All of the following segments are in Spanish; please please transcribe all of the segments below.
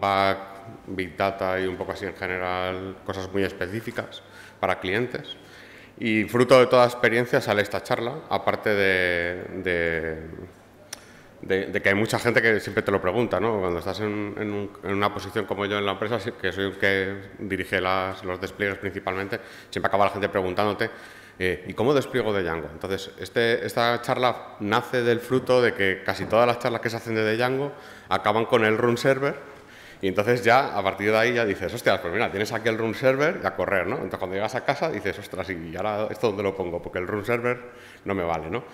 back, big data y un poco así en general, cosas muy específicas para clientes. Y fruto de toda experiencia sale esta charla, aparte de, de, que hay mucha gente que siempre te lo pregunta, ¿no? Cuando estás en, una posición como yo en la empresa, que soy el que dirige los despliegues principalmente, siempre acaba la gente preguntándote, eh, ¿y cómo despliego de Django? Entonces, este, esta charla nace del fruto de que casi todas las charlas que se hacen de Django acaban con el run server y entonces ya, a partir de ahí, ya dices, hostia, pues mira, tienes aquí el room server y a correr, ¿no? Entonces cuando llegas a casa dices, ostras, ¿y ahora esto dónde lo pongo? Porque el room server no me vale, ¿no?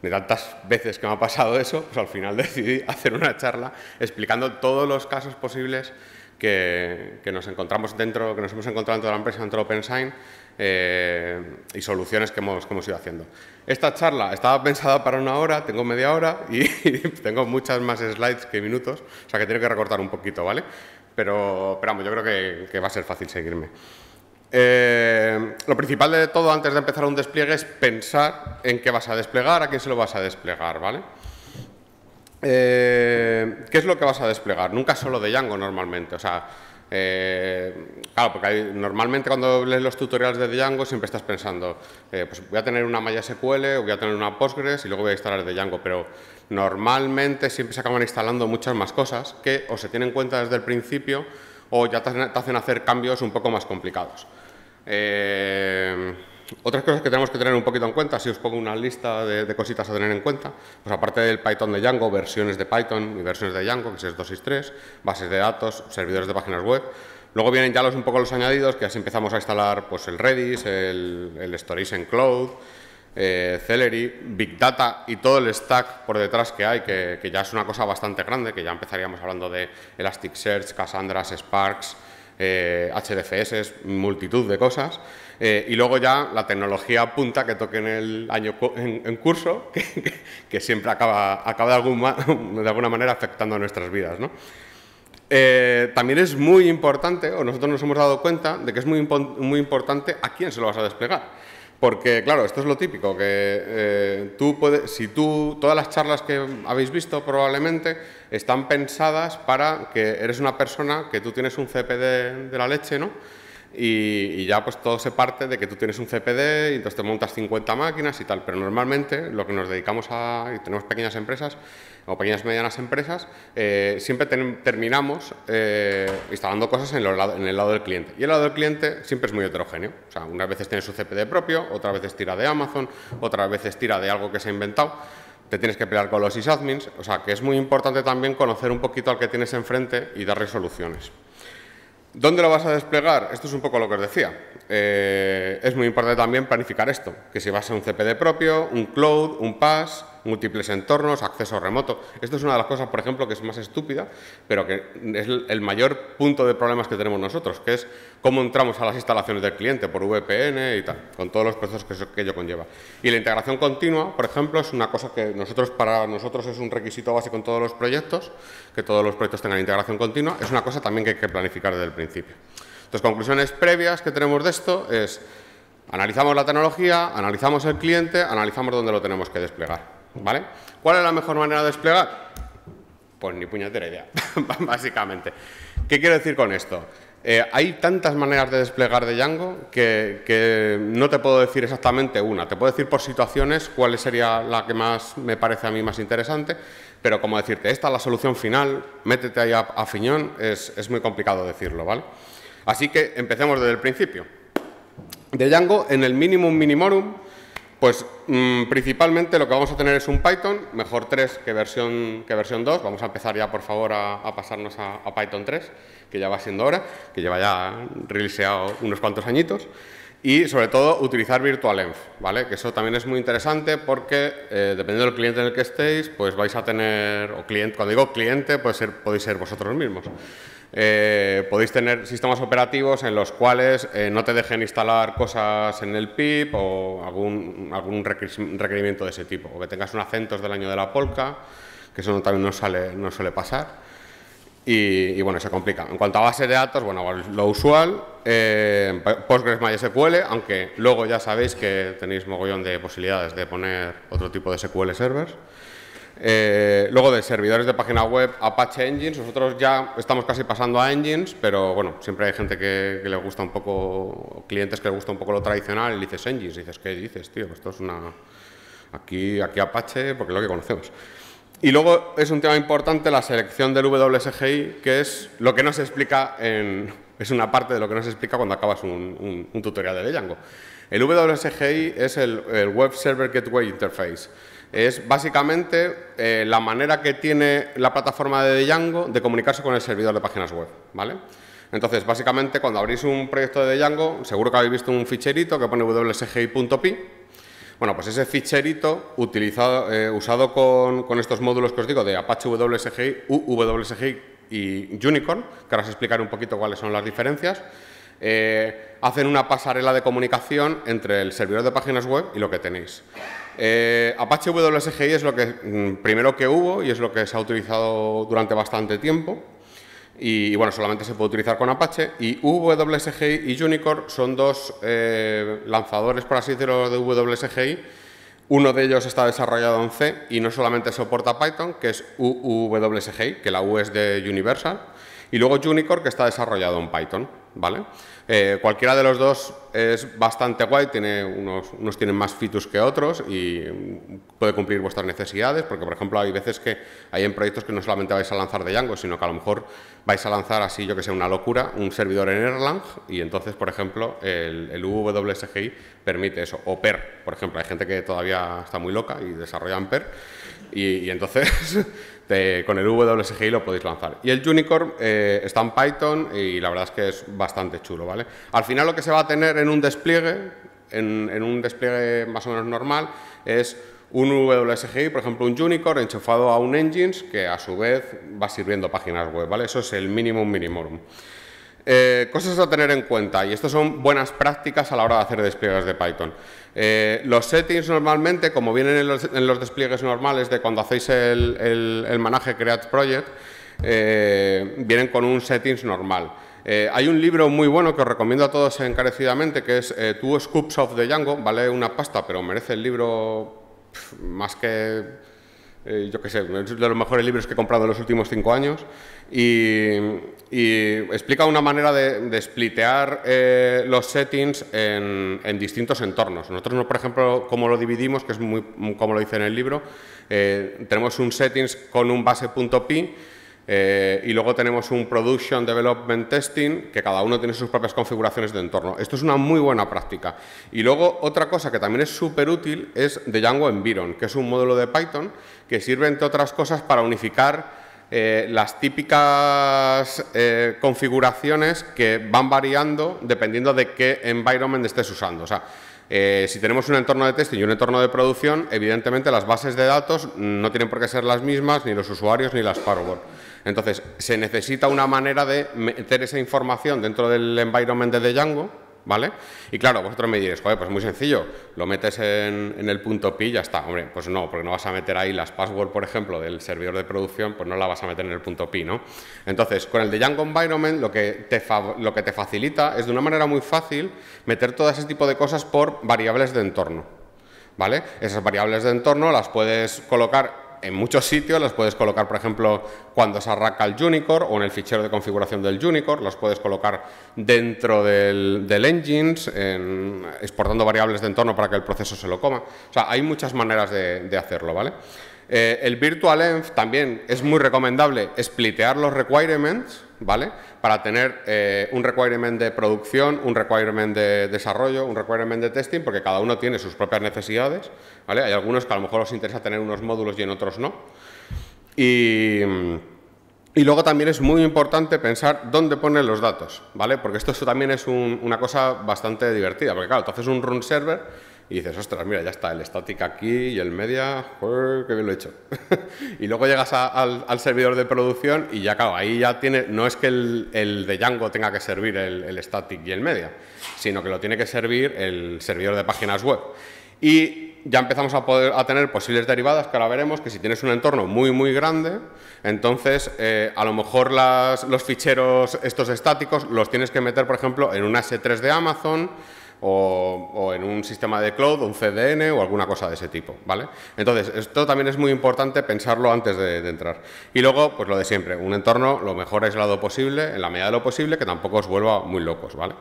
de tantas veces que me ha pasado eso, pues al final decidí hacer una charla explicando todos los casos posibles que, que nos encontramos dentro, que nos hemos encontrado dentro de la empresa, dentro de OpenSign, eh, y soluciones que hemos, ido haciendo. Esta charla estaba pensada para una hora, tengo media hora y tengo muchas más slides que minutos, o sea que tengo que recortar un poquito, ¿vale? Pero, vamos, yo creo que, va a ser fácil seguirme. Eh, lo principal de todo antes de empezar un despliegue es pensar en qué vas a desplegar, a quién se lo vas a desplegar, ¿vale? Eh, ¿Qué es lo que vas a desplegar? Nunca solo de Django normalmente, o sea, eh, claro, porque normalmente cuando lees los tutoriales de Django siempre estás pensando, eh, pues voy a tener una MySQL, SQL, voy a tener una Postgres y luego voy a instalar de Django, pero normalmente siempre se acaban instalando muchas más cosas que o se tienen en cuenta desde el principio o ya te hacen hacer cambios un poco más complicados. Eh, otras cosas que tenemos que tener un poquito en cuenta, si os pongo una lista de, cositas a tener en cuenta, pues aparte del Python de Django, versiones de Python y versiones de Django, que es 2.6.3, bases de datos, servidores de páginas web. Luego vienen ya los un poco los añadidos, que así empezamos a instalar pues, el Redis, el, el Stories en Cloud, eh, Celery, Big Data y todo el stack por detrás que hay, que, ya es una cosa bastante grande, que ya empezaríamos hablando de Elasticsearch, Cassandra, Sparks, HDFS, eh, multitud de cosas. Eh, y luego ya la tecnología punta que toque en el año en, curso, que, siempre acaba, acaba de, de alguna manera afectando a nuestras vidas. Eh, también es muy importante, o nosotros nos hemos dado cuenta, de que es muy, muy importante a quién se lo vas a desplegar. Porque, claro, esto es lo típico, que eh, tú si tú, todas las charlas que habéis visto probablemente están pensadas para que eres una persona que tú tienes un CP de, de la leche, ¿no? Y, ya pues todo se parte de que tú tienes un CPD y entonces te montas 50 máquinas y tal, pero normalmente lo que nos dedicamos a, y tenemos pequeñas empresas o pequeñas medianas empresas, eh, siempre terminamos eh, instalando cosas en, el lado del cliente. Y el lado del cliente siempre es muy heterogéneo, o sea, unas veces tiene su CPD propio, otras veces tira de Amazon, otras veces tira de algo que se ha inventado, te tienes que pelear con los sysadmins, o sea, que es muy importante también conocer un poquito al que tienes enfrente y dar resoluciones. ¿Dónde lo vas a desplegar? Esto es un poco lo que os decía. Eh, es muy importante también planificar esto, que si vas a un CPD propio, un cloud, un PaaS, múltiples entornos, acceso remoto. Esto es una de las cosas, por ejemplo, que es más estúpida, pero que es el mayor punto de problemas que tenemos nosotros, que es cómo entramos a las instalaciones del cliente por VPN y tal, con todos los procesos que, ello conlleva. Y la integración continua, por ejemplo, es una cosa que nosotros para nosotros es un requisito básico en todos los proyectos, que todos los proyectos tengan integración continua, es una cosa también que hay que planificar desde el principio. Entonces, conclusiones previas que tenemos de esto es analizamos la tecnología, analizamos el cliente, analizamos dónde lo tenemos que desplegar. ¿Cuál es la mejor manera de desplegar? Pues ni puñetera idea, básicamente. ¿Qué quiero decir con esto? Eh, hay tantas maneras de desplegar de Django que, no te puedo decir exactamente una. Te puedo decir por situaciones cuál sería la que más me parece a mí más interesante, pero como decirte, esta es la solución final, métete ahí a, Fiñón, es, muy complicado decirlo, ¿vale? Así que empecemos desde el principio. De Django, en el minimum minimorum, pues mm, principalmente lo que vamos a tener es un Python, mejor 3 que versión, que versión 2. Vamos a empezar ya, por favor, a, pasarnos a, Python 3, que ya va siendo hora, que lleva ya releaseado unos cuantos añitos. Y sobre todo utilizar VirtualEnv, ¿vale? Que eso también es muy interesante porque eh, dependiendo del cliente en el que estéis, pues vais a tener, o cliente, cuando digo cliente, puede podéis ser vosotros mismos. Eh, podéis tener sistemas operativos en los cuales eh, no te dejen instalar cosas en el PIP o algún, algún requerimiento de ese tipo, o que tengas un acentos del año de la polca, que eso no, también no, no suele pasar. Y, bueno, se complica. En cuanto a base de datos, bueno, lo usual, eh, Postgres MySQL, aunque luego ya sabéis que tenéis mogollón de posibilidades de poner otro tipo de SQL servers. Eh, luego de servidores de página web, Apache Engines, nosotros ya estamos casi pasando a Engines, pero bueno, siempre hay gente que, le gusta un poco, clientes que le gusta un poco lo tradicional y dices Engines, dices, ¿qué dices, tío? Esto es una... Aquí, aquí Apache, porque es lo que conocemos. Y luego es un tema importante la selección del WSGI, que es lo que no se explica en... es una parte de lo que no se explica cuando acabas un, tutorial de Django. El WSGI es el Web Server Gateway Interface. Es básicamente eh, la manera que tiene la plataforma de Django de comunicarse con el servidor de páginas web, ¿vale? Entonces, básicamente, cuando abrís un proyecto de Django, seguro que habéis visto un ficherito que pone wsgi.py. Bueno, pues ese ficherito utilizado, eh, usado con, con, estos módulos que os digo de Apache WSGI, UWSGI y Unicorn, que ahora os explicaré un poquito cuáles son las diferencias, eh, hacen una pasarela de comunicación entre el servidor de páginas web y lo que tenéis. Eh, Apache WSGI es lo que mm, primero que hubo y es lo que se ha utilizado durante bastante tiempo. Y, bueno, solamente se puede utilizar con Apache. Y WSGI y Unicorn son dos eh, lanzadores, por así decirlo, de WSGI. Uno de ellos está desarrollado en C y no solamente soporta Python, que es UWSGI, que la U es de Universal, y luego Unicorn que está desarrollado en Python. ¿vale? Eh, cualquiera de los dos es bastante guay, tiene unos, unos tienen más fitus que otros y puede cumplir vuestras necesidades, porque por ejemplo hay veces que hay en proyectos que no solamente vais a lanzar de Django, sino que a lo mejor vais a lanzar así, yo que sé, una locura, un servidor en Erlang y entonces, por ejemplo, el, el WSGI permite eso, o PER, por ejemplo, hay gente que todavía está muy loca y desarrollan PER y entonces... Este, con el WSGI lo podéis lanzar. Y el Unicorn eh, está en Python y la verdad es que es bastante chulo, ¿vale? Al final lo que se va a tener en un despliegue, en, un despliegue más o menos normal, es un WSGI, por ejemplo, un Unicorn enchufado a un Engines que a su vez va sirviendo páginas web, ¿vale? Eso es el minimum minimum. Eh, cosas a tener en cuenta, y estas son buenas prácticas a la hora de hacer despliegues de Python. Eh, los settings normalmente, como vienen en los, despliegues normales de cuando hacéis el, manaje Create Project, eh, vienen con un settings normal. hay un libro muy bueno que os recomiendo a todos encarecidamente, que es Two Scoops of the Django. Vale una pasta, pero merece el libro más que, yo qué sé, es de los mejores libros que he comprado en los últimos cinco años. Y, explica una manera de, splitear eh, los settings en, distintos entornos. Nosotros, por ejemplo, como lo dividimos, que es muy como lo dice en el libro, eh, tenemos un settings con un base.py eh, y luego tenemos un Production Development Testing, que cada uno tiene sus propias configuraciones de entorno. Esto es una muy buena práctica. Y luego otra cosa que también es súper útil es Django Environ, que es un módulo de Python que sirve, entre otras cosas, para unificar eh, las típicas eh, configuraciones que van variando dependiendo de qué environment estés usando. O sea, eh, si tenemos un entorno de testing y un entorno de producción, evidentemente las bases de datos no tienen por qué ser las mismas, ni los usuarios ni las firewall. Entonces, se necesita una manera de meter esa información dentro del environment de Django, ¿vale? Y claro, vosotros me diréis, joder, pues muy sencillo, lo metes en, el punto pi y ya está. Hombre, pues no, porque no vas a meter ahí las password, por ejemplo, del servidor de producción, pues no la vas a meter en el punto pi, ¿no? Entonces, con el de Django Environment lo que te, lo que te facilita es de una manera muy fácil meter todo ese tipo de cosas por variables de entorno, ¿vale? Esas variables de entorno las puedes colocar en muchos sitios, las puedes colocar, por ejemplo, cuando se arranca el unicorn o en el fichero de configuración del unicorn, las puedes colocar dentro del, del engines, exportando variables de entorno para que el proceso se lo coma. O sea, hay muchas maneras de, hacerlo, ¿vale? Eh, el virtualenv también es muy recomendable splitear los requirements ¿vale? Para tener eh, un requirement de producción, un requirement de desarrollo, un requirement de testing, porque cada uno tiene sus propias necesidades, ¿vale? Hay algunos que a lo mejor os interesa tener unos módulos y en otros no. Y, luego también es muy importante pensar dónde ponen los datos, ¿vale? Porque esto, también es una cosa bastante divertida, porque claro, tú haces un run server y dices, ostras, mira, ya está, el static aquí y el media, qué bien lo he hecho. y luego llegas al, servidor de producción y ya, claro, ahí ya tiene, no es que el, de Django tenga que servir el, el, static y el media, sino que lo tiene que servir el servidor de páginas web. Y ya empezamos a, poder, a tener posibles derivadas que ahora veremos que si tienes un entorno muy, muy grande, entonces eh, a lo mejor los ficheros estos estáticos los tienes que meter, por ejemplo, en un S3 de Amazon, o, en un sistema de cloud, un CDN o alguna cosa de ese tipo, ¿vale? Entonces, esto también es muy importante pensarlo antes de, entrar. Y luego, pues lo de siempre, un entorno lo mejor aislado posible, en la medida de lo posible, que tampoco os vuelva muy locos, ¿vale?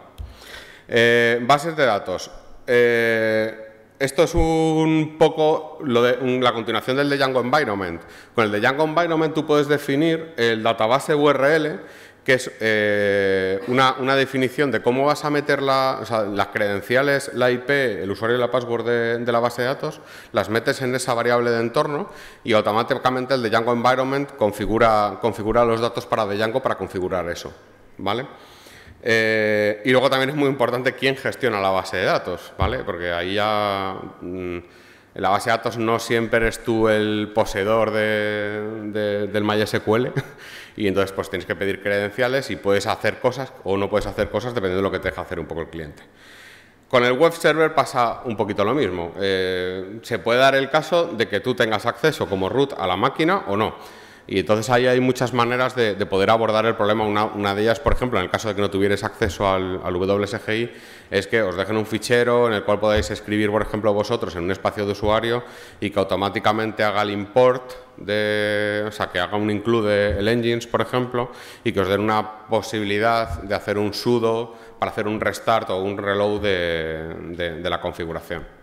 Eh, bases de datos. Eh, esto es un poco de, la continuación del Django Environment. Con el Django Environment tú puedes definir el database URL que es eh, una, definición de cómo vas a meter las credenciales, la IP, el usuario y la password de, la base de datos, las metes en esa variable de entorno y automáticamente el de Django Environment configura, configura los datos para Django para configurar eso. ¿vale? Eh, y luego también es muy importante quién gestiona la base de datos, ¿vale? porque ahí ya... Mm, en la base de datos no siempre eres tú el poseedor del MySQL, y entonces pues tienes que pedir credenciales y puedes hacer cosas o no puedes hacer cosas dependiendo de lo que te deja hacer un poco el cliente. Con el web server pasa un poquito lo mismo. Eh, se puede dar el caso de que tú tengas acceso como root a la máquina o no. Y entonces ahí hay muchas maneras de, poder abordar el problema. Una, de ellas, por ejemplo, en el caso de que no tuvierais acceso al, WSGI, es que os dejen un fichero en el cual podáis escribir, por ejemplo, vosotros en un espacio de usuario y que automáticamente haga el import de, o sea, que haga un include el engines, por ejemplo, y que os den una posibilidad de hacer un sudo para hacer un restart o un reload de la configuración.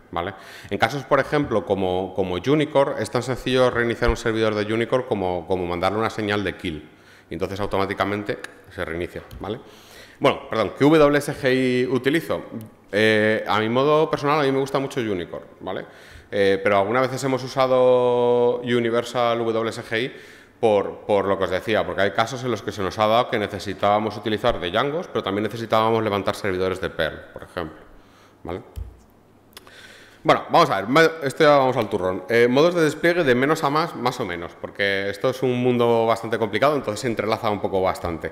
En casos, por ejemplo, como, como es tan sencillo reiniciar un servidor de Unicorn como, mandarle una señal de kill. Y entonces automáticamente se reinicia, ¿vale? Bueno, perdón, ¿qué WSGI utilizo? Eh, a mi modo personal, a mí me gusta mucho Unicorn, ¿vale? Eh, pero algunas veces hemos usado Universal WSGI por, lo que os decía, porque hay casos en los que se nos ha dado que necesitábamos utilizar de Django, pero también necesitábamos levantar servidores de Perl, por ejemplo, ¿vale? Bueno, vamos a ver, esto ya vamos al turrón. Eh, modos de despliegue de menos a más, más o menos, porque esto es un mundo bastante complicado, entonces se entrelaza un poco bastante.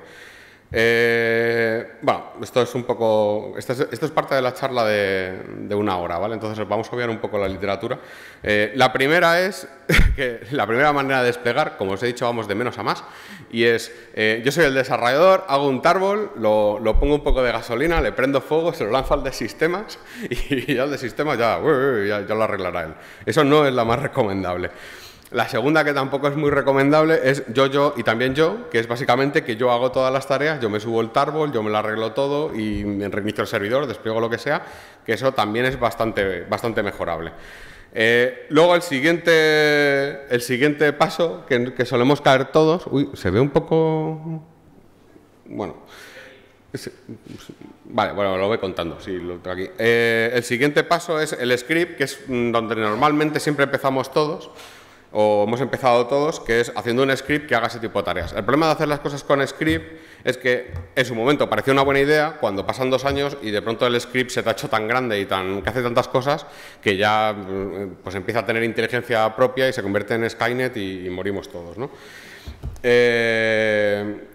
Eh, bueno, esto es un poco. Esto es, parte de la charla de, una hora, ¿vale? Entonces vamos a obviar un poco la literatura. Eh, la primera es que la primera manera de desplegar, como os he dicho, vamos de menos a más. Y es: eh, yo soy el desarrollador, hago un tarbol, lo, pongo un poco de gasolina, le prendo fuego, se lo lanzo al de sistemas y, al de sistemas ya, ya, ya lo arreglará él. Eso no es la más recomendable. La segunda, que tampoco es muy recomendable, es yo, yo y también yo, que es básicamente que yo hago todas las tareas, yo me subo el tarbol, yo me lo arreglo todo y me reinicio el servidor, despliego lo que sea, que eso también es bastante, bastante mejorable. Eh, luego el siguiente, el siguiente paso que, solemos caer todos, uy, se ve un poco... Bueno, vale, bueno, lo voy contando, sí, lo aquí. Eh, el siguiente paso es el script, que es mm, donde normalmente siempre empezamos todos o hemos empezado todos, que es haciendo un script que haga ese tipo de tareas. El problema de hacer las cosas con script es que en su momento parecía una buena idea, cuando pasan dos años y de pronto el script se te ha hecho tan grande y tan, que hace tantas cosas que ya mm, pues empieza a tener inteligencia propia y se convierte en Skynet y, morimos todos. ¿no? Eh,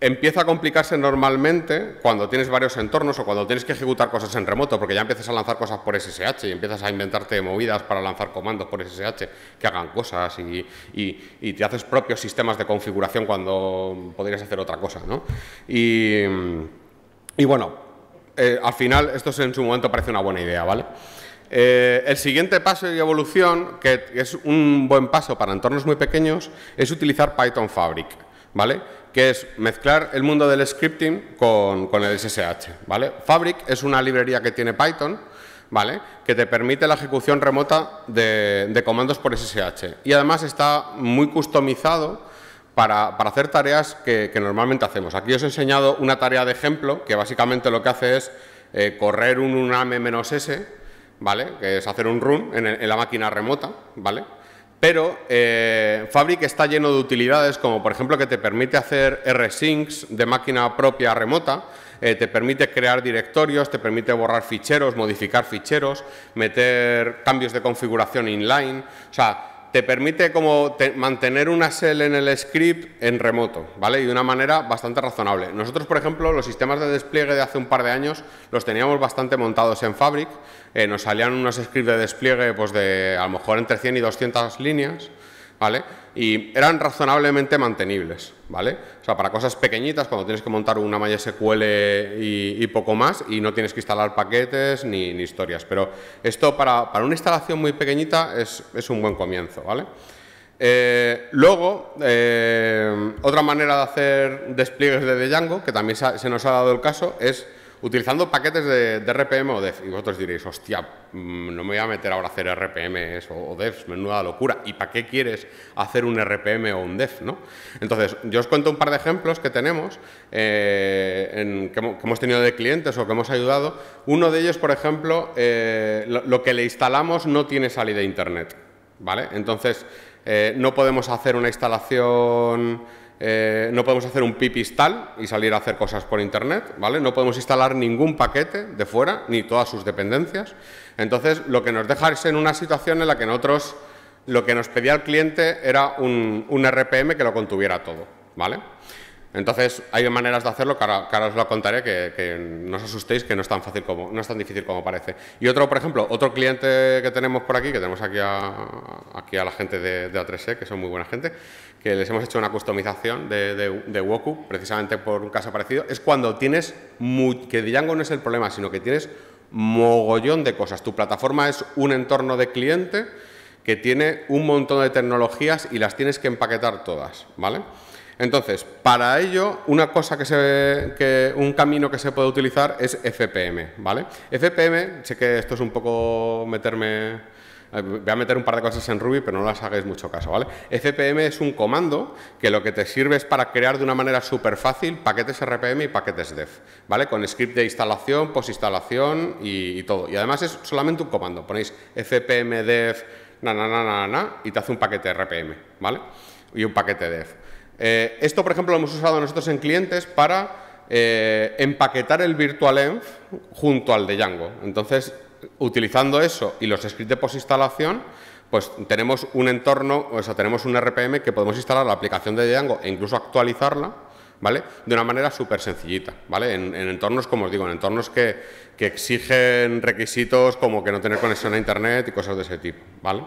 empieza a complicarse normalmente cuando tienes varios entornos o cuando tienes que ejecutar cosas en remoto, porque ya empiezas a lanzar cosas por SSH y empiezas a inventarte movidas para lanzar comandos por SSH que hagan cosas y, te haces propios sistemas de configuración cuando podrías hacer otra cosa. ¿no? Y, bueno, eh, al final esto en su momento parece una buena idea, ¿vale? Eh, el siguiente paso y evolución, que es un buen paso para entornos muy pequeños, es utilizar Python Fabric, ¿vale? que es mezclar el mundo del scripting con, el SSH. ¿vale? Fabric es una librería que tiene Python, ¿vale? que te permite la ejecución remota de, comandos por SSH. Y además está muy customizado para, hacer tareas que, normalmente hacemos. Aquí os he enseñado una tarea de ejemplo, que básicamente lo que hace es eh, correr un uname-s, ¿vale? que es hacer un run en, la máquina remota, ¿vale? Pero eh, Fabric está lleno de utilidades, como por ejemplo que te permite hacer rsyncs de máquina propia remota, eh, te permite crear directorios, te permite borrar ficheros, modificar ficheros, meter cambios de configuración inline. O sea, te permite como mantener una cell en el script en remoto, ¿vale? Y de una manera bastante razonable. Nosotros, por ejemplo, los sistemas de despliegue de hace un par de años los teníamos bastante montados en Fabric, eh, nos salían unos scripts de despliegue pues de a lo mejor entre 100 y 200 líneas, ¿vale? Y eran razonablemente mantenibles, ¿vale? O sea, para cosas pequeñitas, cuando tienes que montar una MySQL SQL y, poco más, y no tienes que instalar paquetes ni, historias. Pero esto para, una instalación muy pequeñita es, un buen comienzo, ¿vale? Eh, luego, eh, otra manera de hacer despliegues de Django, que también se nos ha dado el caso, es utilizando paquetes de, RPM o DEF. Y vosotros diréis, hostia, mm, no me voy a meter ahora a hacer RPMs o, o menuda locura. ¿Y para qué quieres hacer un RPM o un DEF? ¿no? Entonces, yo os cuento un par de ejemplos que tenemos, eh, que, hemos tenido de clientes o que hemos ayudado. Uno de ellos, por ejemplo, eh, lo, que le instalamos no tiene salida a Internet. ¿vale? Entonces, eh, no podemos hacer una instalación eh, no podemos hacer un pipistal y salir a hacer cosas por internet, ¿vale? No podemos instalar ningún paquete de fuera, ni todas sus dependencias. Entonces, lo que nos deja es en una situación en la que nosotros, lo que nos pedía el cliente era un, RPM que lo contuviera todo, ¿vale? Entonces, hay maneras de hacerlo que ahora, os lo contaré, que, que, no os asustéis, que no es, tan fácil como, no es tan difícil como parece. Y otro, por ejemplo, otro cliente que tenemos por aquí, que tenemos aquí a, aquí a la gente de, de A3E, que son muy buena gente, que les hemos hecho una customización de, Woku, precisamente por un caso parecido, es cuando tienes, que Django no es el problema, sino que tienes mogollón de cosas. Tu plataforma es un entorno de cliente que tiene un montón de tecnologías y las tienes que empaquetar todas, ¿vale? Entonces, para ello, una cosa que se, que un camino que se puede utilizar es FPM, ¿vale? FPM, sé que esto es un poco meterme eh, voy a meter un par de cosas en Ruby, pero no las hagáis mucho caso, ¿vale? FPM es un comando que lo que te sirve es para crear de una manera súper fácil paquetes RPM y paquetes dev, ¿vale? Con script de instalación, postinstalación y, y todo. Y además es solamente un comando. Ponéis FPM dev na, y te hace un paquete RPM, ¿vale? Y un paquete dev. Eh, esto, por ejemplo, lo hemos usado nosotros en clientes para eh, empaquetar el virtualenv junto al de Django. Entonces, utilizando eso y los scripts de post-instalación, pues tenemos un entorno, o sea, tenemos un RPM que podemos instalar la aplicación de Django e incluso actualizarla, ¿vale? De una manera súper sencillita, ¿vale? En, entornos, como os digo, en entornos que, exigen requisitos como que no tener conexión a Internet y cosas de ese tipo, ¿vale?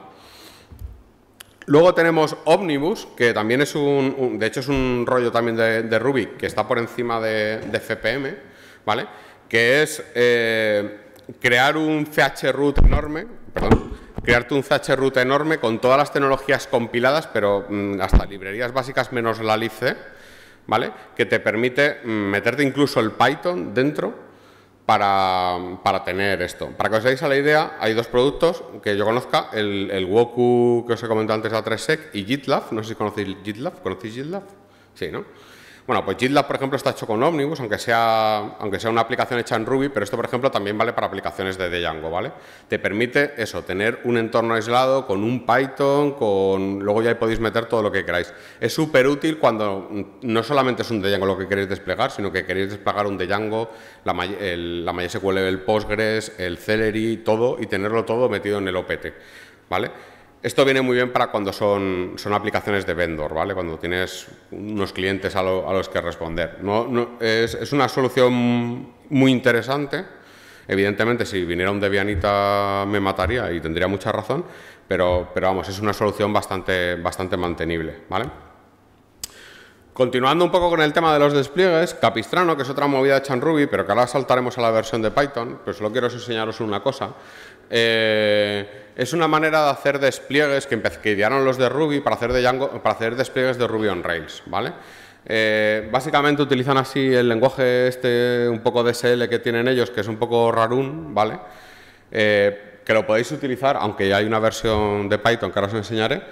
Luego tenemos Omnibus, que también es un, de hecho es un rollo también de, Ruby que está por encima de, de FPM, ¿vale? Que es... Eh, crear un CH root enorme, perdón, crearte un CH enorme con todas las tecnologías compiladas, pero mm, hasta librerías básicas menos la LICE, ¿vale? Que te permite mm, meterte incluso el Python dentro para, tener esto. Para que os deis a la idea, hay dos productos que yo conozca, el, Woku que os he comentado antes la 3sec y GitLab, no sé si conocéis GitLab, ¿conocéis GitLab? Sí, ¿no? Bueno, pues GitLab, por ejemplo, está hecho con Omnibus, aunque sea, aunque sea una aplicación hecha en Ruby, pero esto, por ejemplo, también vale para aplicaciones de Django, ¿vale? Te permite eso, tener un entorno aislado con un Python, con... Luego ya ahí podéis meter todo lo que queráis. Es súper útil cuando no solamente es un Django lo que queréis desplegar, sino que queréis desplegar un Django, la, la MySQL, el Postgres, el Celery, todo, y tenerlo todo metido en el OPT, ¿vale? Esto viene muy bien para cuando son, son aplicaciones de vendor, ¿vale? Cuando tienes unos clientes a, los que responder. No, no, es, una solución muy interesante. Evidentemente, si viniera un Debianita me mataría y tendría mucha razón, pero, pero vamos, es una solución bastante, bastante mantenible, ¿vale? Continuando un poco con el tema de los despliegues, Capistrano, que es otra movida hecha en Ruby, pero que ahora saltaremos a la versión de Python, pero pues solo quiero enseñaros una cosa. Eh, es una manera de hacer despliegues que, idearon los de Ruby para hacer, despliegues de Ruby on Rails, ¿vale? Eh, básicamente utilizan así el lenguaje este un poco DSL que tienen ellos, que es un poco rarún, ¿vale? Eh, que lo podéis utilizar, aunque ya hay una versión de Python que ahora os enseñaré,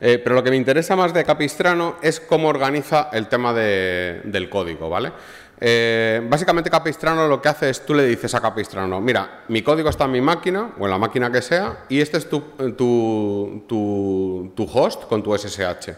eh, pero lo que me interesa más de Capistrano es cómo organiza el tema del código, ¿vale? Eh, básicamente Capistrano lo que hace es tú le dices a Capistrano, mira, mi código está en mi máquina o en la máquina que sea y este es tu eh, host con tu SSH.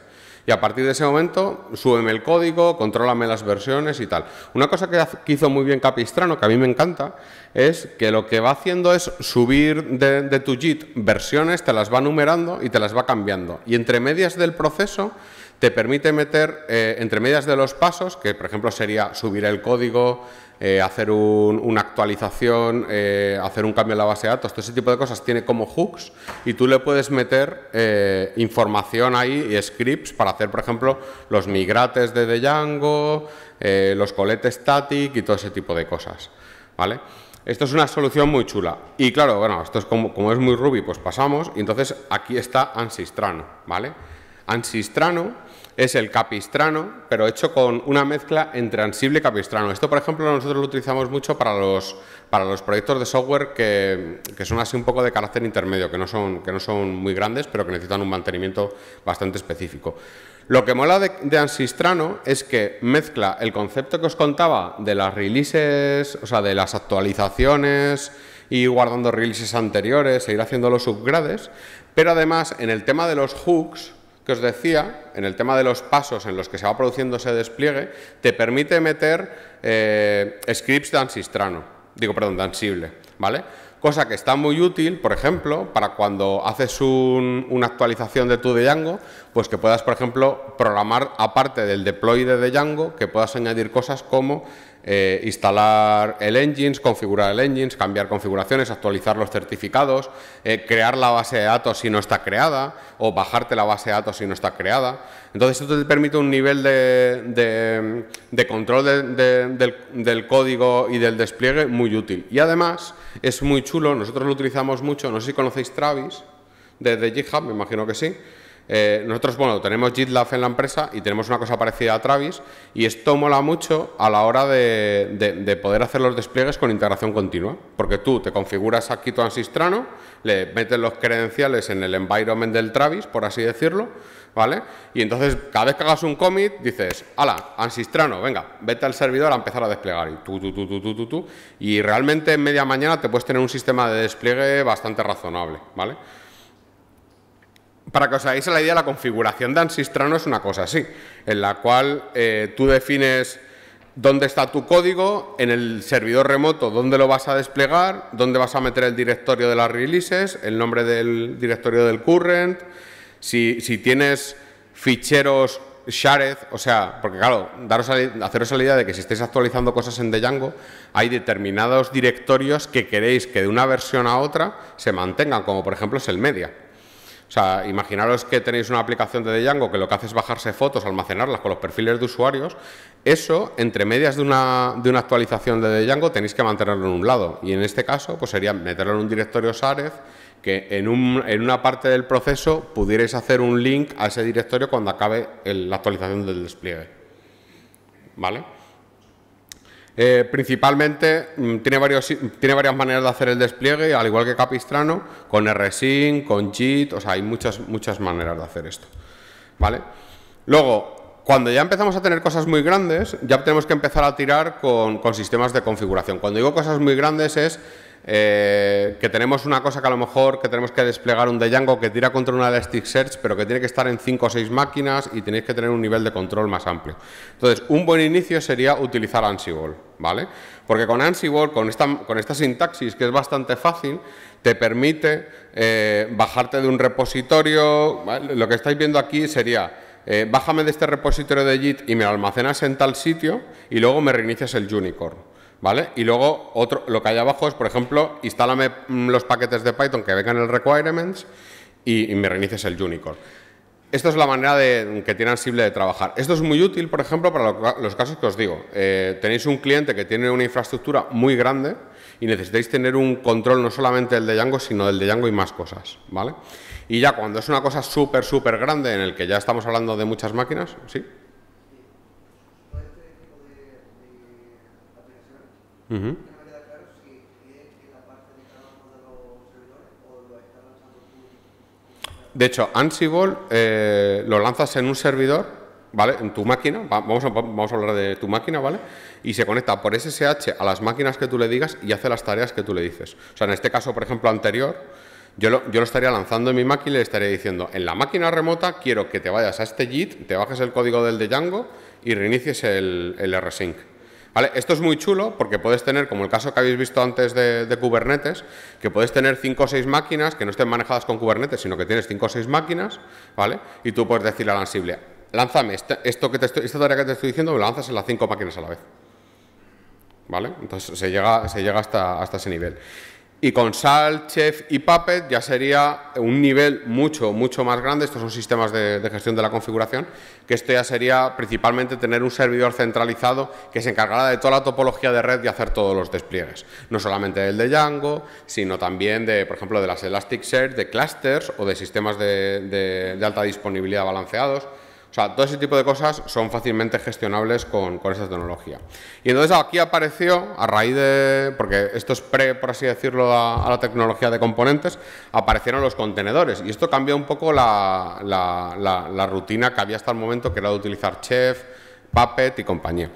Y a partir de ese momento, súbeme el código, contrólame las versiones y tal. Una cosa que hizo muy bien Capistrano, que a mí me encanta, es que lo que va haciendo es subir de, tu JIT versiones, te las va numerando y te las va cambiando. Y entre medias del proceso te permite meter, eh, entre medias de los pasos, que por ejemplo sería subir el código, eh, hacer una actualización, eh, hacer un cambio en la base de datos, todo ese tipo de cosas tiene como hooks y tú le puedes meter eh, información ahí y scripts para hacer, por ejemplo, los migrates de, Django, los coletes static y todo ese tipo de cosas. ¿Vale? Esto es una solución muy chula. Y claro, bueno, esto es como, como es muy Ruby, pues pasamos. Y entonces aquí está Ansistrano, ¿vale? Ansistrano es el capistrano, pero hecho con una mezcla entre ansible y capistrano. Esto, por ejemplo, nosotros lo utilizamos mucho para los, para los proyectos de software que, son así un poco de carácter intermedio, que no, son, que no son muy grandes, pero que necesitan un mantenimiento bastante específico. Lo que mola de, de Ansistrano es que mezcla el concepto que os contaba de las releases, o sea, de las actualizaciones y guardando releases anteriores, e ir haciendo los subgrades, pero además en el tema de los hooks, que os decía, en el tema de los pasos en los que se va produciendo ese despliegue, te permite meter eh, scripts de digo, perdón, dansible, ¿vale? Cosa que está muy útil, por ejemplo, para cuando haces una actualización de tu de Django, pues que puedas, por ejemplo, programar aparte del deploy de Django, que puedas añadir cosas como eh, instalar el engines, configurar el engines, cambiar configuraciones, actualizar los certificados, eh, crear la base de datos si no está creada o bajarte la base de datos si no está creada. Entonces esto te permite un nivel de, control del, código y del despliegue muy útil. Y además es muy chulo, nosotros lo utilizamos mucho, no sé si conocéis Travis desde de GitHub, me imagino que sí. Eh, nosotros, bueno, tenemos GitLab en la empresa y tenemos una cosa parecida a Travis y esto mola mucho a la hora de, poder hacer los despliegues con integración continua, porque tú te configuras aquí tu Ansistrano, le metes los credenciales en el environment del Travis, por así decirlo, ¿vale? Y entonces cada vez que hagas un commit dices, ala, Ansistrano, venga, vete al servidor a empezar a desplegar y tú, tú, Y realmente en media mañana te puedes tener un sistema de despliegue bastante razonable, ¿vale? para que os hagáis la idea, la configuración de Ansistrano es una cosa así, en la cual eh, tú defines dónde está tu código, en el servidor remoto dónde lo vas a desplegar, dónde vas a meter el directorio de las releases, el nombre del directorio del current, si, tienes ficheros shared, o sea, porque claro, daros haceros la idea de que si estáis actualizando cosas en Django, hay determinados directorios que queréis que de una versión a otra se mantengan, como por ejemplo es el media. O sea, imaginaros que tenéis una aplicación de Django que lo que hace es bajarse fotos, almacenarlas con los perfiles de usuarios. Eso, entre medias de una, de una actualización de Django, tenéis que mantenerlo en un lado. Y en este caso, pues sería meterlo en un directorio Sarez que en, un, en, una parte del proceso pudierais hacer un link a ese directorio cuando acabe la actualización del despliegue. ¿Vale? Eh, principalmente mm, tiene, varios, tiene varias maneras de hacer el despliegue, al igual que Capistrano, con RSync, con JIT, o sea, hay muchas, muchas maneras de hacer esto. ¿Vale? Luego, cuando ya empezamos a tener cosas muy grandes, ya tenemos que empezar a tirar con, con sistemas de configuración. Cuando digo cosas muy grandes es eh, que tenemos una cosa que a lo mejor que tenemos que desplegar un Django que tira contra una Elasticsearch, pero que tiene que estar en 5 o 6 máquinas y tenéis que tener un nivel de control más amplio. Entonces, un buen inicio sería utilizar Ansible, ¿vale? Porque con Ansible, con esta, sintaxis que es bastante fácil, te permite eh, bajarte de un repositorio, lo que estáis viendo aquí sería... Eh, bájame de este repositorio de JIT y me lo almacenas en tal sitio y luego me reinicias el Unicorn. Y luego otro, lo que hay abajo es, por ejemplo, instálame mm, los paquetes de Python que vengan en el requirements y, me reinicies el Unicorn. Esta es la manera de, que tiene Ansible de trabajar. Esto es muy útil, por ejemplo, para los casos que os digo. Eh, tenéis un cliente que tiene una infraestructura muy grande y necesitáis tener un control no solamente del de Django, sino del de Django y más cosas, ¿vale? Y ya cuando es una cosa súper, súper grande en el que ya estamos hablando de muchas máquinas, ¿sí? De hecho, Ansible eh, lo lanzas en un servidor, ¿vale? En tu máquina, vamos a, hablar de tu máquina, ¿vale? Y se conecta por SSH a las máquinas que tú le digas y hace las tareas que tú le dices. O sea, en este caso, por ejemplo, anterior, yo lo, yo lo, estaría lanzando en mi máquina y le estaría diciendo, en la máquina remota quiero que te vayas a este JIT, te bajes el código del de Django y reinicies el, el RSync. Esto es muy chulo porque puedes tener, como el caso que habéis visto antes de, Kubernetes, que puedes tener cinco o seis máquinas que no estén manejadas con Kubernetes, sino que tienes cinco o seis máquinas, ¿vale? Y tú puedes decirle a la Ansible, lánzame esta, esto que te estoy, esta tarea que te estoy diciendo, me la lanzas en las cinco máquinas a la vez. ¿Vale? Entonces se llega, se llega hasta, hasta ese nivel. Y con SAL, Chef y Puppet ya sería un nivel mucho, mucho más grande. Estos son sistemas de, gestión de la configuración, que esto ya sería principalmente tener un servidor centralizado que se encargará de toda la topología de red y hacer todos los despliegues. No solamente el de Django, sino también de, por ejemplo, de las Elasticsearch, de clusters o de sistemas de alta disponibilidad balanceados. O sea, todo ese tipo de cosas son fácilmente gestionables con, esa tecnología. Y entonces aquí apareció, a raíz de, porque esto es pre, por así decirlo, a, la tecnología de componentes, aparecieron los contenedores. Y esto cambió un poco la, la rutina que había hasta el momento, que era de utilizar Chef, Puppet y compañía.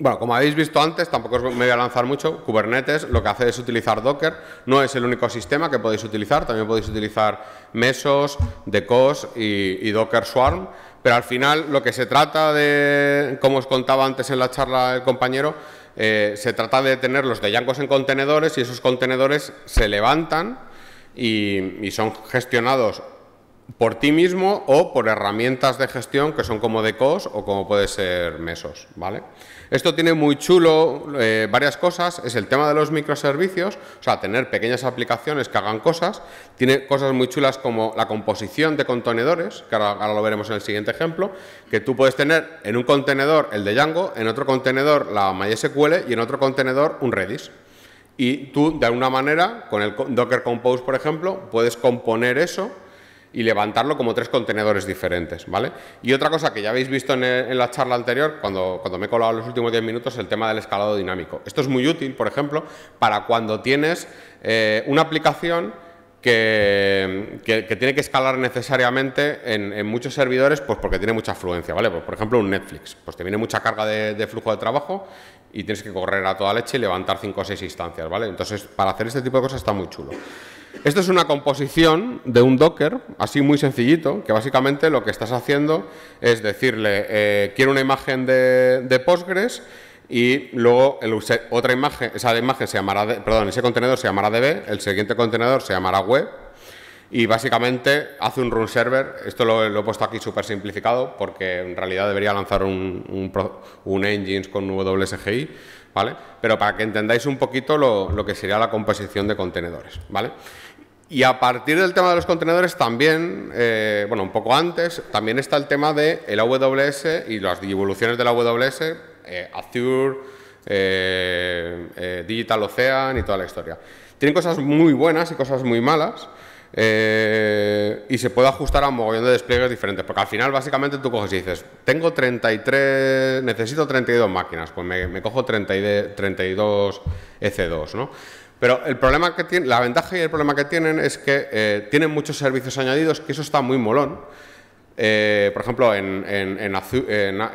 Bueno, como habéis visto antes, tampoco me voy a lanzar mucho, Kubernetes lo que hace es utilizar Docker, no es el único sistema que podéis utilizar, también podéis utilizar Mesos, Decos y, y Docker Swarm, pero al final lo que se trata de, como os contaba antes en la charla el compañero, eh, se trata de tener los de Yancos en contenedores y esos contenedores se levantan y, y son gestionados por ti mismo o por herramientas de gestión que son como Decos o como puede ser Mesos, ¿vale? Esto tiene muy chulo eh, varias cosas, es el tema de los microservicios, o sea, tener pequeñas aplicaciones que hagan cosas, tiene cosas muy chulas como la composición de contenedores, que ahora, ahora lo veremos en el siguiente ejemplo, que tú puedes tener en un contenedor el de Django, en otro contenedor la MySQL y en otro contenedor un Redis. Y tú, de alguna manera, con el Docker Compose, por ejemplo, puedes componer eso y levantarlo como tres contenedores diferentes, ¿vale? Y otra cosa que ya habéis visto en, eh, la charla anterior, cuando, cuando me he colado los últimos 10 minutos, el tema del escalado dinámico. Esto es muy útil, por ejemplo, para cuando tienes eh, una aplicación que, tiene que escalar necesariamente en, muchos servidores, pues porque tiene mucha afluencia, ¿vale? Pues, por ejemplo, un Netflix, pues te viene mucha carga de, flujo de trabajo y tienes que correr a toda leche y levantar cinco o seis instancias, ¿vale? Entonces, para hacer este tipo de cosas está muy chulo. Esto es una composición de un Docker, así muy sencillito, que básicamente lo que estás haciendo es decirle, eh, quiero una imagen de, Postgres y luego otra imagen, esa imagen se llamará, perdón, ese contenedor se llamará DB, el siguiente contenedor se llamará web y básicamente hace un run server, esto lo, he puesto aquí súper simplificado porque en realidad debería lanzar un, un, un engines con WSGI, pero para que entendáis un poquito lo, que sería la composición de contenedores, ¿vale? Y a partir del tema de los contenedores también, eh, bueno, un poco antes, también está el tema de el AWS y las evoluciones de la AWS, eh, Azure, eh, Digital Ocean y toda la historia. Tienen cosas muy buenas y cosas muy malas, eh, y se puede ajustar a un mogollón de despliegues diferentes, porque al final básicamente tú coges y dices, tengo 33, necesito 32 máquinas, pues me, cojo 32 EC2, ¿no? Pero el problema que tiene, la ventaja y el problema que tienen es que eh, tienen muchos servicios añadidos, que eso está muy molón, eh, por ejemplo, en, en, en,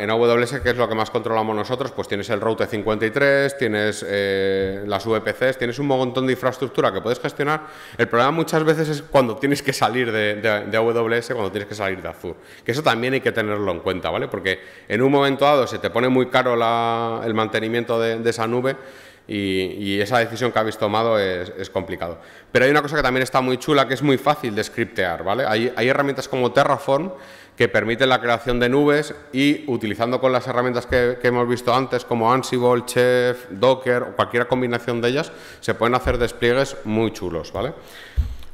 AWS, que es lo que más controlamos nosotros, pues tienes el Route 53, tienes eh, las VPCs, tienes un montón de infraestructura que puedes gestionar. El problema muchas veces es cuando tienes que salir de, AWS, cuando tienes que salir de Azure. Que eso también hay que tenerlo en cuenta, ¿vale? Porque en un momento dado se te pone muy caro el mantenimiento de esa nube y, esa decisión que habéis tomado es, complicado. Pero hay una cosa que también está muy chula, que es muy fácil de scriptear, ¿vale? Hay, herramientas como Terraform que permiten la creación de nubes y utilizando con las herramientas que, hemos visto antes, como Ansible, Chef, Docker o cualquier combinación de ellas, se pueden hacer despliegues muy chulos, ¿vale?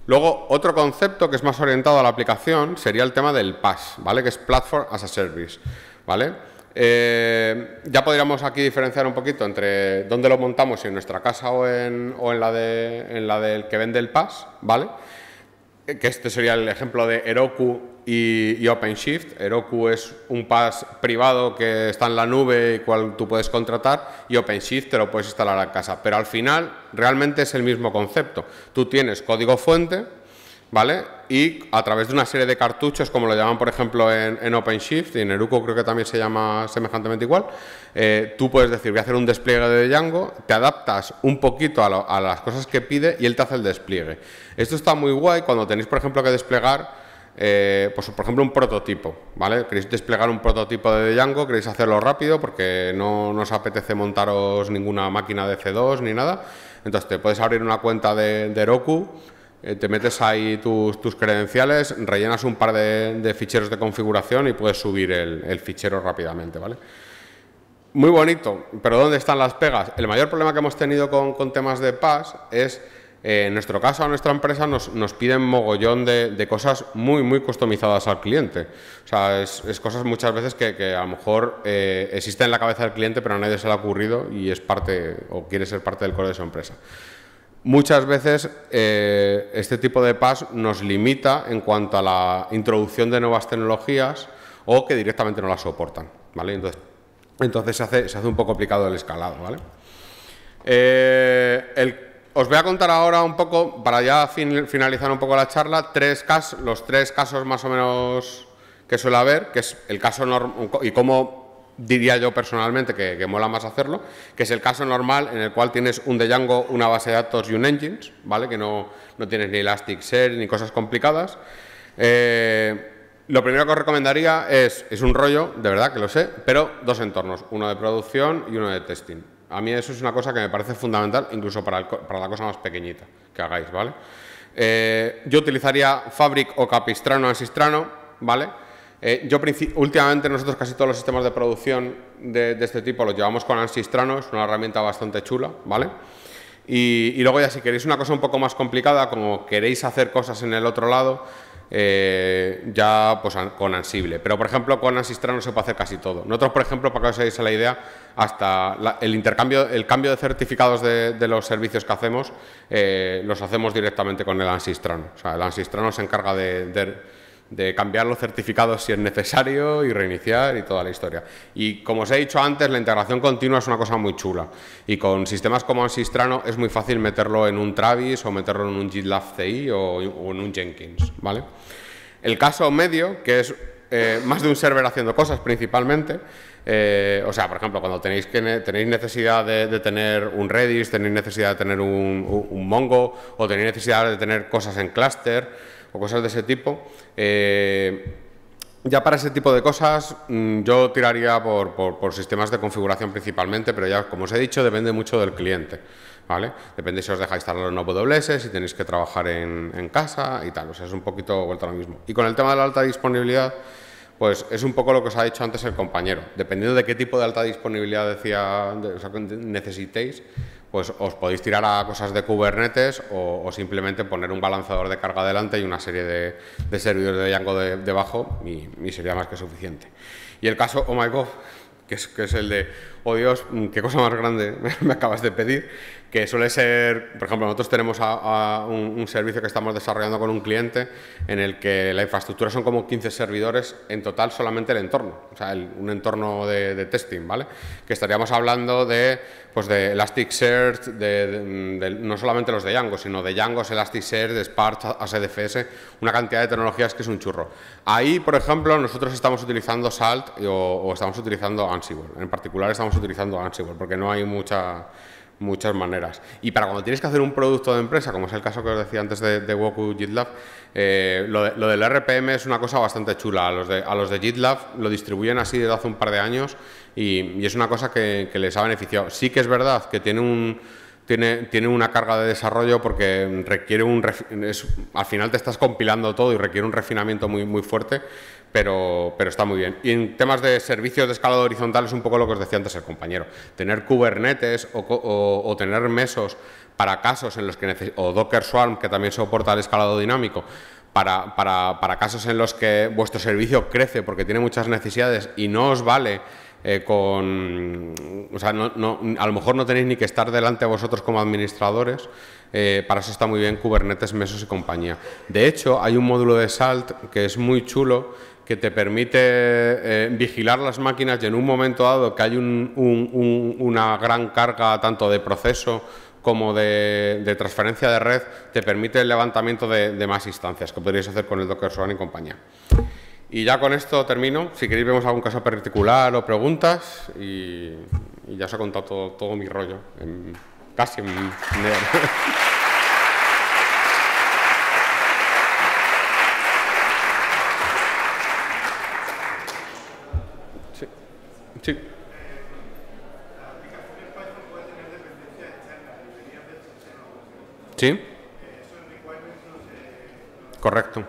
Luego, otro concepto que es más orientado a la aplicación sería el tema del PaaS, ¿vale? Que es Platform as a Service, ¿vale? Eh, ya podríamos aquí diferenciar un poquito entre dónde lo montamos, en nuestra casa o en, la, de, en la del que vende el PAS, ¿vale? Eh, que este sería el ejemplo de Heroku y, OpenShift. Heroku es un PAS privado que está en la nube y cual tú puedes contratar y OpenShift te lo puedes instalar a casa. Pero al final realmente es el mismo concepto. Tú tienes código fuente, ¿vale? Y a través de una serie de cartuchos, como lo llaman por ejemplo en, OpenShift, y en Eruco creo que también se llama semejantemente igual, eh, tú puedes decir, voy a hacer un despliegue de Django, te adaptas un poquito a, las cosas que pide y él te hace el despliegue. Esto está muy guay cuando tenéis por ejemplo que desplegar... Eh, pues por ejemplo un prototipo, ¿vale? Queréis desplegar un prototipo de Django, queréis hacerlo rápido porque no, nos os apetece montaros ninguna máquina de C2 ni nada, entonces te puedes abrir una cuenta de, de eh, te metes ahí tus, credenciales, rellenas un par de, ficheros de configuración y puedes subir el, fichero rápidamente, ¿vale? Muy bonito, pero ¿dónde están las pegas? El mayor problema que hemos tenido con, temas de PAS es, eh, en nuestro caso, a nuestra empresa nos, nos piden mogollón de, cosas muy, muy customizadas al cliente. O sea, es, cosas muchas veces que, a lo mejor eh, existen en la cabeza del cliente, pero a nadie se le ha ocurrido y es parte o quiere ser parte del core de su empresa. Muchas veces eh, este tipo de PAS nos limita en cuanto a la introducción de nuevas tecnologías o que directamente no las soportan. ¿vale? Entonces, se, hace, se hace un poco complicado el escalado. ¿vale? Eh, os voy a contar ahora un poco, para ya finalizar un poco la charla, tres casos, los tres casos más o menos que suele haber, que es el caso y cómo diría yo personalmente que, que, mola más hacerlo, que es el caso normal en el cual tienes un de Django, una base de datos y un engines, ¿vale? Que no, no tienes ni Elasticsearch ni cosas complicadas. Eh, lo primero que os recomendaría es, es un rollo, de verdad que lo sé, pero dos entornos, uno de producción y uno de testing. A mí eso es una cosa que me parece fundamental, incluso para, la cosa más pequeñita que hagáis, ¿vale? Eh, yo utilizaría Fabric o Capistrano o Asistrano, ¿vale? Eh, últimamente nosotros casi todos los sistemas de producción de, este tipo los llevamos con Ansistrano, es una herramienta bastante chula, ¿vale? Y, luego ya si queréis una cosa un poco más complicada, como queréis hacer cosas en el otro lado, eh, ya pues con Ansible. Pero por ejemplo con Ansistrano se puede hacer casi todo. Nosotros por ejemplo, para que os hagáis la idea, hasta el intercambio, el cambio de certificados de, los servicios que hacemos, eh, los hacemos directamente con el Ansistrano el Ansistrano se encarga de de cambiar los certificados si es necesario y reiniciar y toda la historia. Y como os he dicho antes, la integración continua es una cosa muy chula y con sistemas como Ansistrano es muy fácil meterlo en un Travis o meterlo en un GitLab CI o, en un Jenkins, ¿vale? El caso medio, que es eh, más de un server haciendo cosas principalmente, eh, o sea, por ejemplo, cuando tenéis, que tenéis necesidad de, tener un Redis, tenéis necesidad de tener un, un Mongo o tenéis necesidad de tener cosas en cluster, o cosas de ese tipo. Eh, ya para ese tipo de cosas mm, yo tiraría por, por, sistemas de configuración principalmente, pero ya como os he dicho depende mucho del cliente. ¿Vale? Depende si os dejáis instalar en AWS, si tenéis que trabajar en, casa y tal. O sea, es un poquito vuelta a lo mismo. Y con el tema de la alta disponibilidad, pues es un poco lo que os ha dicho antes el compañero. Dependiendo de qué tipo de alta disponibilidad decía, necesitéis, pues os podéis tirar a cosas de Kubernetes o, simplemente poner un balanzador de carga delante y una serie de, servidores de Django debajo y, sería más que suficiente. Y el caso, oh my god, que es el de oh Dios, mm, qué cosa más grande me acabas de pedir, que suele ser, por ejemplo, nosotros tenemos a, un, servicio que estamos desarrollando con un cliente en el que la infraestructura son como 15 servidores, en total solamente el entorno, o sea, un entorno de, testing, ¿vale? Que estaríamos hablando de, pues de Elasticsearch, de, de, mm, no solamente los de Django, sino de Django, Elasticsearch, de Spark, ASDFS, una cantidad de tecnologías que es un churro. Ahí, por ejemplo, nosotros estamos utilizando Salt o, o estamos utilizando Ansible. En particular estamos utilizando Ansible, porque no hay mucha, muchas maneras. Y para cuando tienes que hacer un producto de empresa, como es el caso que os decía antes de, de Woku GitLab, eh, lo, lo, del RPM es una cosa bastante chula. A los, de, a los de GitLab lo distribuyen así desde hace un par de años y, y es una cosa que, que les ha beneficiado. Sí que es verdad que tiene un... Tiene, tiene, una carga de desarrollo porque requiere un... al final te estás compilando todo y requiere un refinamiento muy, muy fuerte, pero, pero está muy bien. Y en temas de servicios de escalado horizontal es un poco lo que os decía antes el compañero. Tener Kubernetes o, tener mesos para casos en los que o Docker Swarm, que también soporta el escalado dinámico, para, para, para casos en los que vuestro servicio crece porque tiene muchas necesidades y no os vale eh, con, o sea, a lo mejor no tenéis ni que estar delante de vosotros como administradores, eh, para eso está muy bien Kubernetes, Mesos y compañía. De hecho, hay un módulo de Salt que es muy chulo, que te permite eh, vigilar las máquinas y en un momento dado que hay una gran carga tanto de proceso como de, transferencia de red, te permite el levantamiento de, más instancias que podrías hacer con el Docker Swan y compañía. Y ya con esto termino. Si queréis vemos algún caso particular o preguntas y, ya os he contado todo, todo mi rollo, en, casi en... Sí. Correcto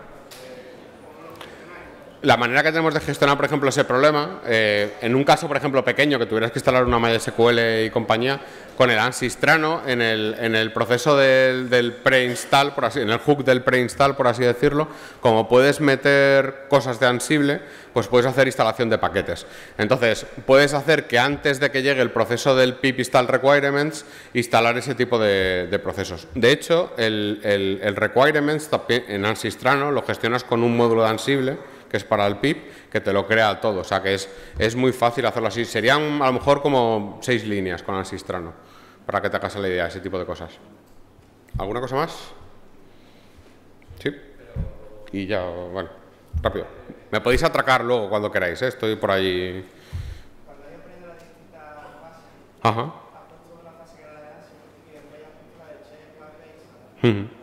la manera que tenemos de gestionar, por ejemplo, ese problema, eh, en un caso, por ejemplo, pequeño, que tuvieras que instalar una MySQL y compañía, con el ANSYS Trano, en el, proceso del, del preinstall, en el hook del preinstall, por así decirlo, como puedes meter cosas de Ansible, pues puedes hacer instalación de paquetes. Entonces, puedes hacer que antes de que llegue el proceso del pip install requirements, instalar ese tipo de, procesos. De hecho, el, el, el requirements en ANSYS Trano lo gestionas con un módulo de Ansible, que es para el PIB, que te lo crea todo. O sea que es, es muy fácil hacerlo así. Serían a lo mejor como seis líneas con Ansistrano, para que te hagas la idea, ese tipo de cosas. ¿Alguna cosa más? Sí. Y ya, bueno, rápido. Me podéis atracar luego cuando queráis, ¿eh? estoy por allí. Ajá. Uh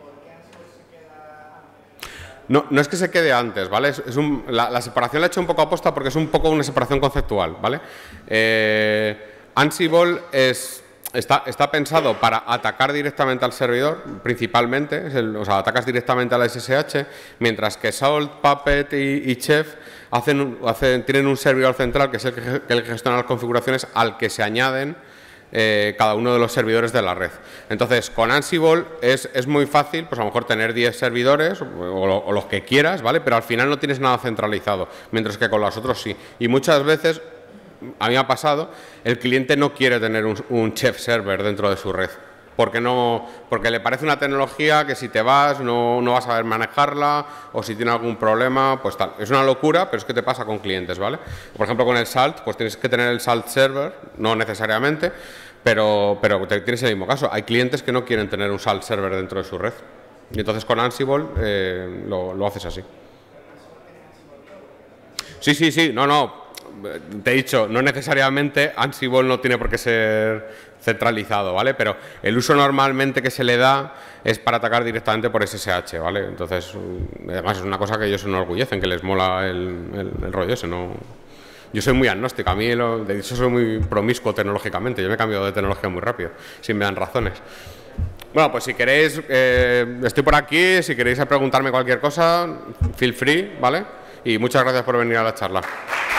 no, no es que se quede antes, ¿vale? Es, la, separación la he hecho un poco aposta porque es un poco una separación conceptual, ¿vale? Eh, Ansible es Está, pensado para atacar directamente al servidor, principalmente, o sea, atacas directamente a la SSH, mientras que Salt, Puppet y, Chef hacen, tienen un servidor central que es el que gestiona las configuraciones al que se añaden eh, cada uno de los servidores de la red. Entonces, con Ansible es, es muy fácil, pues a lo mejor tener 10 servidores o, los que quieras, ¿vale? Pero al final no tienes nada centralizado, mientras que con los otros sí. Y muchas veces, a mí me ha pasado, el cliente no quiere tener un chef server dentro de su red porque, no, porque le parece una tecnología que si te vas no, no vas a saber manejarla o si tiene algún problema, pues tal. Es una locura, pero es que te pasa con clientes, ¿vale? Por ejemplo, con el SALT, pues tienes que tener el SALT server, no necesariamente, pero, pero tienes el mismo caso. Hay clientes que no quieren tener un SALT server dentro de su red. Y entonces con Ansible eh, lo, lo haces así. Sí, sí, sí, no, no, te he dicho, no necesariamente Ansible no tiene por qué ser centralizado, ¿vale? Pero el uso normalmente que se le da es para atacar directamente por SSH, ¿vale? Entonces, mm, además es una cosa que ellos se enorgullecen, que les mola el, rollo ese, ¿no? Yo soy muy agnóstico, a mí de hecho soy muy promiscuo tecnológicamente, yo me he cambiado de tecnología muy rápido, si me dan razones. Bueno, pues si queréis, eh, estoy por aquí, si queréis preguntarme cualquier cosa, feel free, ¿vale? Y muchas gracias por venir a la charla.